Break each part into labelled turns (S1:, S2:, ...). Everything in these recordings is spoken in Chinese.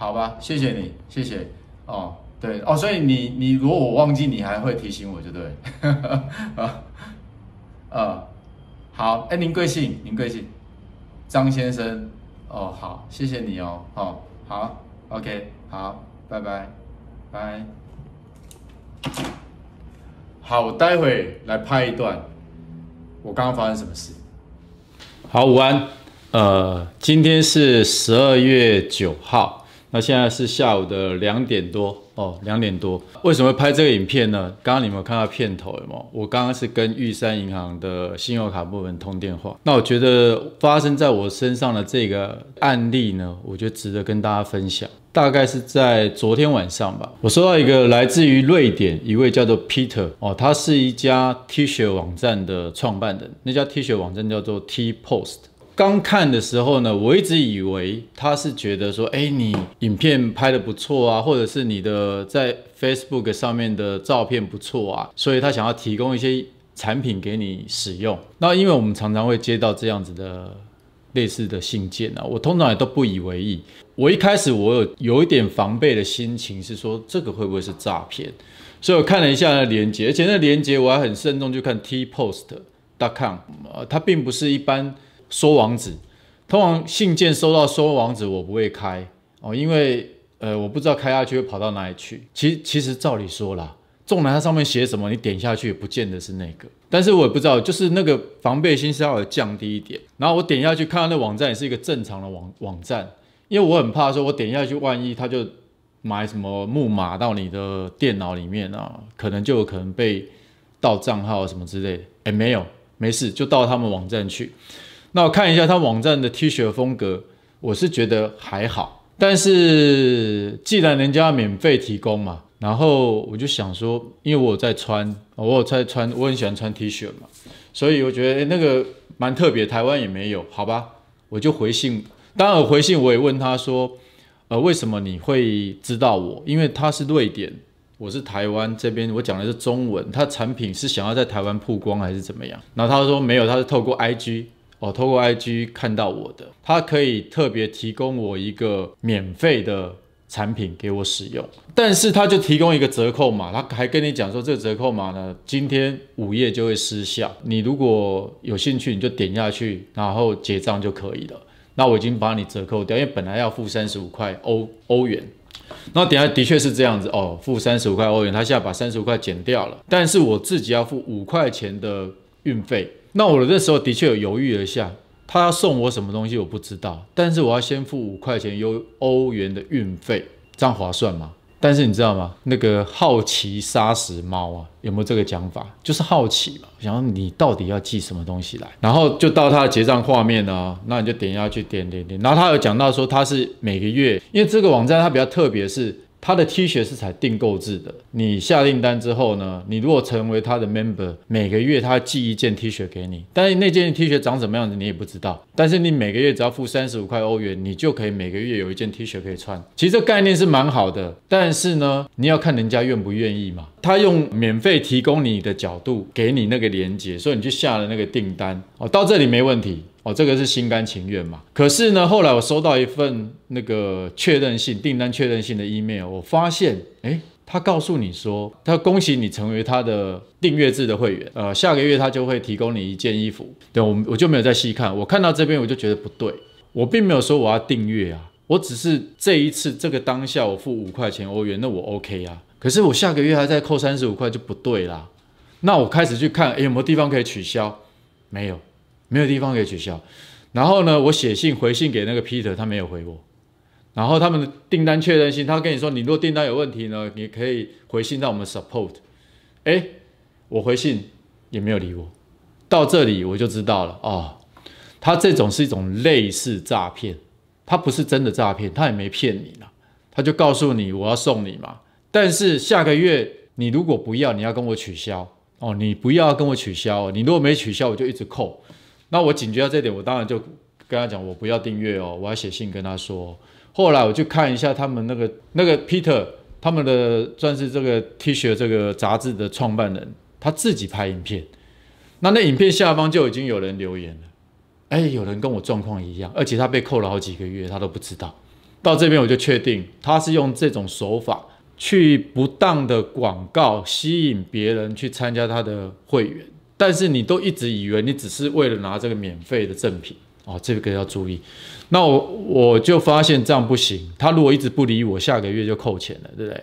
S1: 好吧，谢谢你，谢谢哦，对哦，所以你你如果我忘记，你还会提醒我就对，啊，呃，好，哎，您贵姓？您贵姓？张先生，哦，好，谢谢你哦，哦，好，OK，好，拜拜，拜，好，我待会来拍一段，我刚刚发生什么事？好，午安，呃，今天是十二月九号。那现在是下午的两点多哦，两点多。为什么拍这个影片呢？刚刚你们看到片头有吗？我刚刚是跟玉山银行的信用卡部门通电话。那我觉得发生在我身上的这个案例呢，我觉得值得跟大家分享。大概是在昨天晚上吧，我收到一个来自于瑞典一位叫做 Peter 哦，他是一家 T 恤网站的创办人，那家 T 恤网站叫做 T Post。刚看的时候呢，我一直以为他是觉得说，哎，你影片拍的不错啊，或者是你的在 Facebook 上面的照片不错啊，所以他想要提供一些产品给你使用。那因为我们常常会接到这样子的类似的信件啊，我通常也都不以为意。我一开始我有有一点防备的心情是说，这个会不会是诈骗？所以我看了一下那连接，而且那连接我还很慎重，就看 tpost.com 啊，它并不是一般。收网址，通常信件收到收网址我不会开哦，因为呃我不知道开下去会跑到哪里去。其实其实照理说啦，纵然它上面写什么，你点下去也不见得是那个。但是我也不知道，就是那个防备心稍微降低一点。然后我点下去看到那网站也是一个正常的网网站，因为我很怕说我点下去万一他就买什么木马到你的电脑里面啊，可能就可能被盗账号什么之类的。哎，没有，没事，就到他们网站去。那我看一下他网站的 T 恤风格，我是觉得还好。但是既然人家免费提供嘛，然后我就想说，因为我在穿，我有在穿，我很喜欢穿 T 恤嘛，所以我觉得那个蛮特别，台湾也没有，好吧？我就回信，当然回信我也问他说，呃，为什么你会知道我？因为他是瑞典，我是台湾这边，我讲的是中文，他产品是想要在台湾曝光还是怎么样？然后他说没有，他是透过 IG。哦，透过 IG 看到我的，他可以特别提供我一个免费的产品给我使用，但是他就提供一个折扣码，他还跟你讲说这个折扣码呢，今天午夜就会失效。你如果有兴趣，你就点下去，然后结账就可以了。那我已经把你折扣掉，因为本来要付三十五块欧欧元，那点下的确是这样子哦，付三十五块欧元，他现在把三十五块减掉了，但是我自己要付五块钱的运费。那我那时候的确有犹豫了一下，他要送我什么东西我不知道，但是我要先付五块钱欧欧元的运费，这样划算吗？但是你知道吗？那个好奇杀死猫啊，有没有这个讲法？就是好奇嘛，想你到底要寄什么东西来，然后就到他的结账画面啊，那你就点下去点点点，然后他有讲到说他是每个月，因为这个网站它比较特别是。他的 T 恤是采订购制的，你下订单之后呢，你如果成为他的 member，每个月他寄一件 T 恤给你，但是那件 T 恤长什么样子你也不知道。但是你每个月只要付三十五块欧元，你就可以每个月有一件 T 恤可以穿。其实这概念是蛮好的，但是呢，你要看人家愿不愿意嘛。他用免费提供你的角度给你那个连接，所以你就下了那个订单哦。到这里没问题哦，这个是心甘情愿嘛？可是呢，后来我收到一份那个确认性订单确认性的 email，我发现，诶，他告诉你说，他恭喜你成为他的订阅制的会员，呃，下个月他就会提供你一件衣服。对，我我就没有再细看，我看到这边我就觉得不对，我并没有说我要订阅啊，我只是这一次这个当下我付五块钱欧元，那我 OK 啊。可是我下个月还在扣三十五块就不对啦，那我开始去看，诶，有没有地方可以取消？没有，没有地方可以取消。然后呢，我写信回信给那个 Peter，他没有回我。然后他们的订单确认信，他跟你说，你如果订单有问题呢，你可以回信到我们 support。诶，我回信也没有理我。到这里我就知道了哦，他这种是一种类似诈骗，他不是真的诈骗，他也没骗你了，他就告诉你我要送你嘛。但是下个月你如果不要，你要跟我取消哦，你不要跟我取消，你如果没取消，我就一直扣。那我警觉到这点，我当然就跟他讲，我不要订阅哦，我要写信跟他说。后来我就看一下他们那个那个 Peter 他们的算是这个 T 恤这个杂志的创办人，他自己拍影片，那那影片下方就已经有人留言了，哎，有人跟我状况一样，而且他被扣了好几个月，他都不知道。到这边我就确定他是用这种手法。去不当的广告吸引别人去参加他的会员，但是你都一直以为你只是为了拿这个免费的赠品哦，这个要注意。那我我就发现这样不行，他如果一直不理我，下个月就扣钱了，对不对？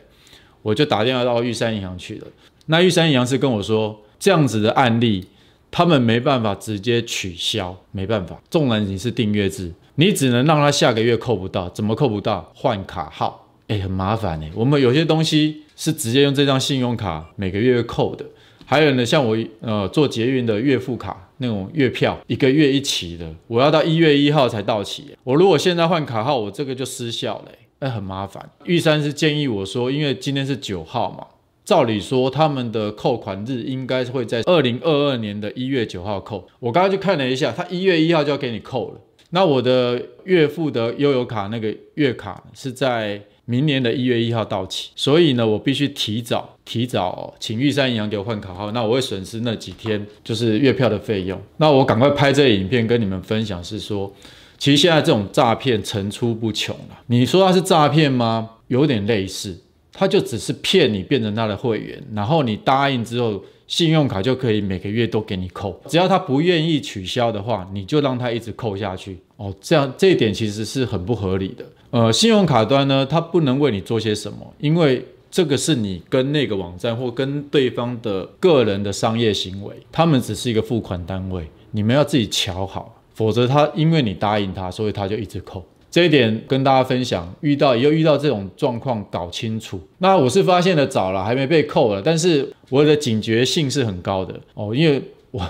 S1: 我就打电话到玉山银行去了。那玉山银行是跟我说，这样子的案例他们没办法直接取消，没办法，纵然你是订阅制，你只能让他下个月扣不到，怎么扣不到？换卡号。哎，很麻烦哎。我们有些东西是直接用这张信用卡每个月扣的，还有呢，像我呃做捷运的月付卡那种月票，一个月一期的，我要到一月一号才到期。我如果现在换卡号，我这个就失效嘞。哎，很麻烦。玉山是建议我说，因为今天是九号嘛，照理说他们的扣款日应该是会在二零二二年的一月九号扣。我刚刚去看了一下，他一月一号就要给你扣了。那我的月付的悠游卡那个月卡是在。明年的一月一号到期，所以呢，我必须提早提早请玉山银行给我换卡号。那我会损失那几天就是月票的费用。那我赶快拍这个影片跟你们分享，是说，其实现在这种诈骗层出不穷了。你说它是诈骗吗？有点类似，他就只是骗你变成他的会员，然后你答应之后，信用卡就可以每个月都给你扣。只要他不愿意取消的话，你就让他一直扣下去哦。这样这一点其实是很不合理的。呃，信用卡端呢，它不能为你做些什么，因为这个是你跟那个网站或跟对方的个人的商业行为，他们只是一个付款单位，你们要自己瞧好，否则他因为你答应他，所以他就一直扣。这一点跟大家分享，遇到又遇到这种状况，搞清楚。那我是发现的早了，还没被扣了，但是我的警觉性是很高的哦，因为我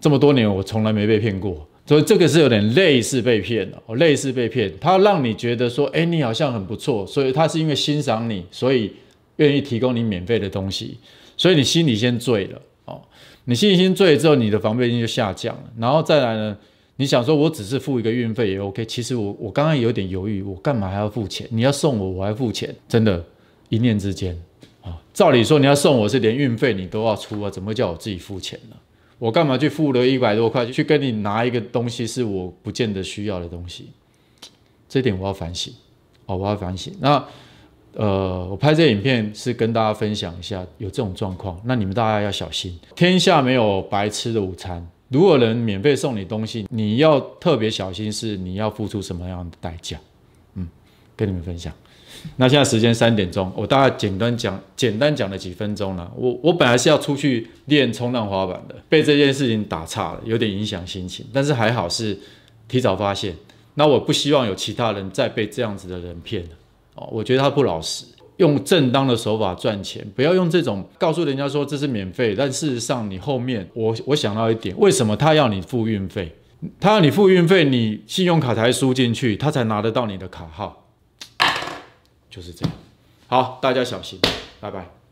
S1: 这么多年我从来没被骗过。所以这个是有点类似被骗的，类似被骗，他让你觉得说，哎，你好像很不错，所以他是因为欣赏你，所以愿意提供你免费的东西，所以你心里先醉了，哦，你心里先醉了之后，你的防备心就下降了，然后再来呢，你想说我只是付一个运费也 OK，其实我我刚刚有点犹豫，我干嘛还要付钱？你要送我我还付钱，真的，一念之间，啊，照理说你要送我是连运费你都要出啊，怎么会叫我自己付钱呢？我干嘛去付了一百多块去跟你拿一个东西？是我不见得需要的东西，这点我要反省哦，我要反省。那呃，我拍这影片是跟大家分享一下，有这种状况，那你们大家要小心，天下没有白吃的午餐。如果能免费送你东西，你要特别小心，是你要付出什么样的代价？嗯，跟你们分享。那现在时间三点钟，我大概简单讲，简单讲了几分钟了。我我本来是要出去练冲浪滑板的，被这件事情打岔了，有点影响心情。但是还好是提早发现。那我不希望有其他人再被这样子的人骗了。哦，我觉得他不老实，用正当的手法赚钱，不要用这种告诉人家说这是免费，但事实上你后面我我想到一点，为什么他要你付运费？他要你付运费，你信用卡才输进去，他才拿得到你的卡号。就是这样，好，大家小心，拜拜。